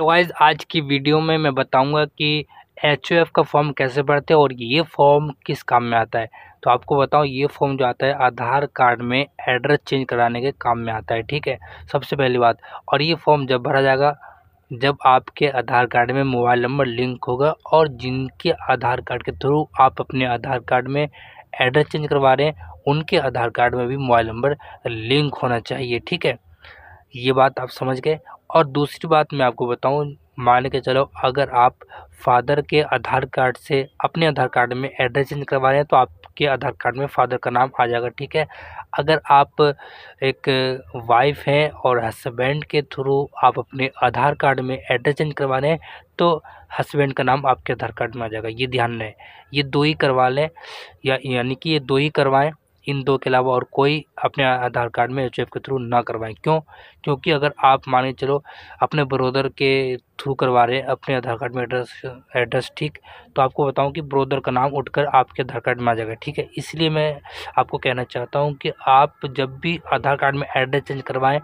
तो वाइज आज की वीडियो में मैं बताऊंगा कि एच का फॉर्म कैसे भरते हैं और ये फॉर्म किस काम में आता है तो आपको बताऊं ये फॉर्म जो आता है आधार कार्ड में एड्रेस चेंज कराने के काम में आता है ठीक है सबसे पहली बात और ये फॉर्म जब भरा जाएगा जब आपके आधार कार्ड में मोबाइल नंबर लिंक होगा और जिनके आधार कार्ड के थ्रू आप अपने आधार कार्ड में एड्रेस चेंज करवा रहे हैं उनके आधार कार्ड में भी मोबाइल नंबर लिंक होना चाहिए ठीक है ये बात आप समझ गए और दूसरी बात मैं आपको बताऊँ मान के चलो अगर आप फादर के आधार कार्ड से अपने आधार कार्ड में एड्रेस चेंज करवा रहे हैं तो आपके आधार कार्ड में फादर का नाम आ जाएगा ठीक है अगर आप एक वाइफ हैं और हस्बैंड के थ्रू आप अपने आधार कार्ड में एड्रेस चेंज करवा रहे हैं तो हस्बैंड का नाम आपके आधार कार्ड में आ जाएगा ये ध्यान रहे ये दो ही करवा लें या यानी कि ये दो ही करवाएँ इन दो के अलावा और कोई अपने आधार कार्ड में एच के थ्रू ना करवाएं क्यों क्योंकि अगर आप माने चलो अपने ब्रोदर के थ्रू करवा रहे हैं अपने आधार कार्ड में एड्रेस एड्रेस ठीक तो आपको बताऊं कि ब्रोदर का नाम उठकर आपके आधार कार्ड में आ जाएगा ठीक है इसलिए मैं आपको कहना चाहता हूँ कि आप जब भी आधार कार्ड में एड्रेस चेंज करवाएँ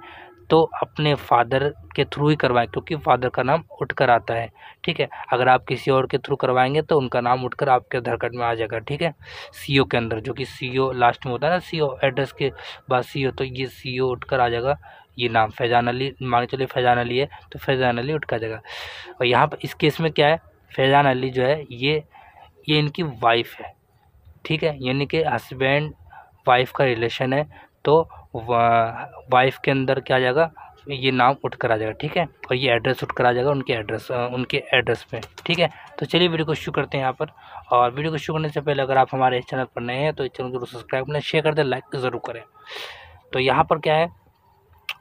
तो अपने फादर के थ्रू ही करवाएं क्योंकि फादर का नाम उठ कर आता है ठीक है अगर आप किसी और के थ्रू करवाएंगे तो उनका नाम उठकर आपके आधार कार्ड में आ जाएगा ठीक है सीओ के अंदर जो कि सीओ लास्ट में होता है ना सीओ एड्रेस के बाद सीओ तो ये सीओ उठकर आ जाएगा ये नाम फैजान अली मान के चलिए फैजान अली है तो फैजान अली उठकर आ जाएगा और यहाँ पर इस केस में क्या है फैजान अली जो है ये ये इनकी वाइफ है ठीक है यानी कि हस्बैंड वाइफ का रिलेशन है तो वाइफ के अंदर क्या आ जाएगा ये नाम उठ कर आ जाएगा ठीक है और ये एड्रेस उठ कर आ जाएगा उनके एड्रेस उनके एड्रेस पे ठीक है तो चलिए वीडियो को शुरू करते हैं यहाँ पर और वीडियो को शुरू करने से पहले अगर आप हमारे इस चैनल पर नए हैं तो इस चैनल को सब्सक्राइब करें शेयर कर दें लाइक ज़रूर करें तो यहाँ पर क्या है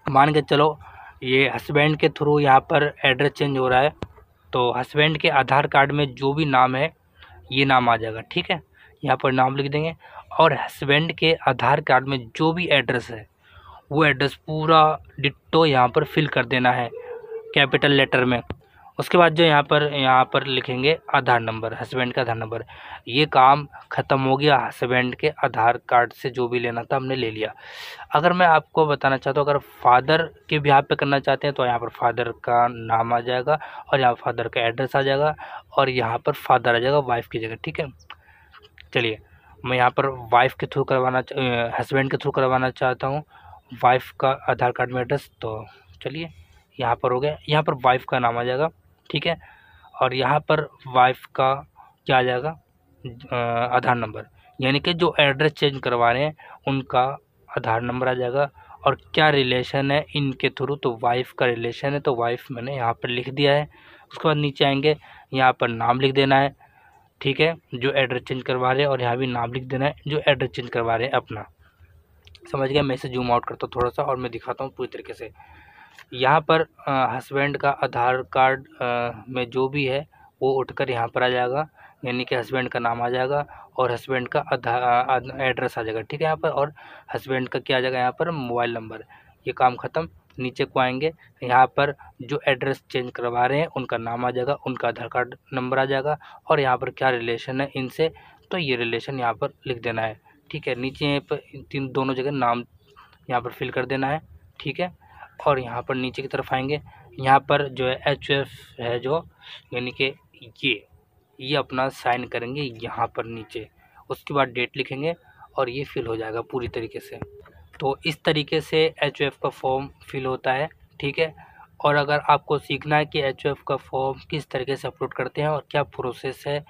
मान के चलो ये हस्बैंड के थ्रू यहाँ पर एड्रेस चेंज हो रहा है तो हस्बैंड के आधार कार्ड में जो भी नाम है ये नाम आ जाएगा ठीक है यहाँ पर नाम लिख देंगे और हस्बैंड के आधार कार्ड में जो भी एड्रेस है वो एड्रेस पूरा डिट्टो यहाँ पर फिल कर देना है कैपिटल लेटर में उसके बाद जो यहाँ पर यहाँ पर लिखेंगे आधार नंबर हस्बैंड का आधार नंबर ये काम ख़त्म हो गया हस्बैंड के आधार कार्ड से जो भी लेना था हमने ले लिया अगर मैं आपको बताना चाहता हूँ अगर फादर के भी पे करना चाहते हैं तो यहाँ पर फादर का नाम आ जाएगा और यहाँ फादर का एड्रेस आ जाएगा और यहाँ पर फादर आ जाएगा वाइफ़ की जगह ठीक है चलिए मैं यहाँ पर वाइफ़ के थ्रू करवाना हस्बैंड के थ्रू करवाना चाहता हूँ वाइफ़ का आधार कार्ड में एड्रेस तो चलिए यहाँ पर हो गया यहाँ पर वाइफ़ का नाम आ जाएगा ठीक है और यहाँ पर वाइफ़ का क्या आ जाएगा आधार नंबर यानी कि जो एड्रेस चेंज करवा रहे हैं उनका आधार नंबर आ जाएगा और क्या रिलेशन है इनके थ्रू तो वाइफ़ का रिलेशन है तो वाइफ़ मैंने यहाँ पर लिख दिया है उसके बाद नीचे आएंगे यहाँ पर नाम लिख देना है ठीक है जो एड्रेस चेंज करवा रहे हैं और यहाँ भी नाम लिख देना है जो एड्रेस चेंज करवा रहे हैं अपना समझ गया मैं इसे जूम आउट करता हूँ थोड़ा सा और मैं दिखाता हूँ पूरी तरीके से यहाँ पर हस्बैंड का आधार कार्ड आ, में जो भी है वो उठकर यहाँ पर आ जाएगा यानी कि हस्बैंड का नाम आ जाएगा और हस्बैंड का आधार एड्रेस आ जाएगा ठीक है यहाँ पर और हस्बैंड का क्या आ जाएगा यहाँ पर मोबाइल नंबर ये काम ख़त्म नीचे को आएंगे यहाँ पर जो एड्रेस चेंज करवा रहे हैं उनका नाम आ जाएगा उनका आधार कार्ड नंबर आ जाएगा और यहाँ पर क्या रिलेशन है इनसे तो ये रिलेशन यहाँ पर लिख देना है ठीक है नीचे पर तीन दोनों जगह नाम यहाँ पर फिल कर देना है ठीक है और यहाँ पर नीचे की तरफ आएंगे यहाँ पर जो है एच एफ है जो यानी कि ये ये अपना साइन करेंगे यहाँ पर नीचे उसके बाद डेट लिखेंगे और ये फिल हो जाएगा पूरी तरीके से तो इस तरीके से एच का फॉर्म फिल होता है ठीक है और अगर आपको सीखना है कि एच का फॉर्म किस तरीके से अपलोड करते हैं और क्या प्रोसेस है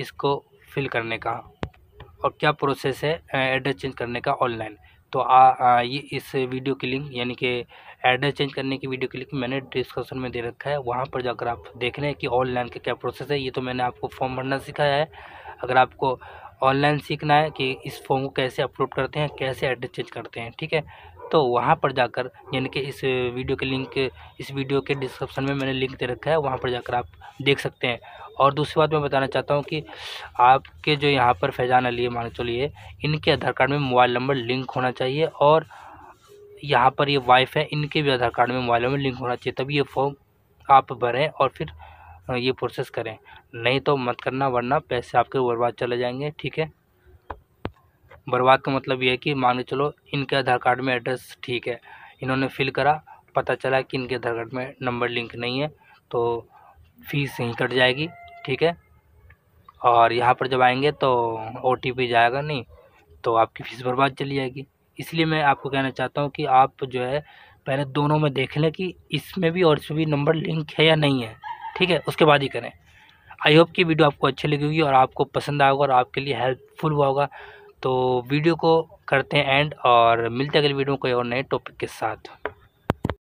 इसको फिल करने का और क्या प्रोसेस है एड्रेस चेंज करने का ऑनलाइन तो आ, आ, ये इस वीडियो की लिंक यानी कि एड्रेस चेंज करने की वीडियो की लिंक मैंने डिस्क्रिप्शन में दे रखा है वहाँ पर जाकर आप देख रहे हैं कि ऑनलाइन का क्या प्रोसेस है ये तो मैंने आपको फॉर्म भरना सिखाया है अगर आपको ऑनलाइन सीखना है कि इस फॉर्म को कैसे अपलोड करते हैं कैसे एड्रेस चेंज करते हैं ठीक है तो वहाँ पर जाकर यानी कि इस वीडियो के लिंक इस वीडियो के डिस्क्रिप्शन में मैंने लिंक दे रखा है वहाँ पर जाकर आप देख सकते हैं और दूसरी बात मैं बताना चाहता हूँ कि आपके जो यहाँ पर फैजान अली है मान चलिए इनके आधार कार्ड में मोबाइल नंबर लिंक होना चाहिए और यहाँ पर ये वाइफ है इनके भी आधार कार्ड में मोबाइल नंबर लिंक होना चाहिए तभी ये फॉर्म आप भरें और फिर हाँ, ये प्रोसेस करें नहीं तो मत करना वरना पैसे आपके बर्बाद चले जाएंगे ठीक है बर्बाद का मतलब ये है कि मान लो चलो इनके आधार कार्ड में एड्रेस ठीक है इन्होंने फिल करा पता चला कि इनके आधार कार्ड में नंबर लिंक नहीं है तो फीस यहीं कट जाएगी ठीक है और यहाँ पर जब आएंगे तो ओ जाएगा नहीं तो आपकी फ़ीस बर्बाद चली जाएगी इसलिए मैं आपको कहना चाहता हूँ कि आप जो है पहले दोनों में देख लें कि इसमें भी और इसमें भी नंबर लिंक है या नहीं है ठीक है उसके बाद ही करें आई होप कि वीडियो आपको अच्छी लगी होगी और आपको पसंद आएगा और आपके लिए हेल्पफुल हुआ होगा तो वीडियो को करते हैं एंड और मिलते अगले वीडियो कोई और नए टॉपिक के साथ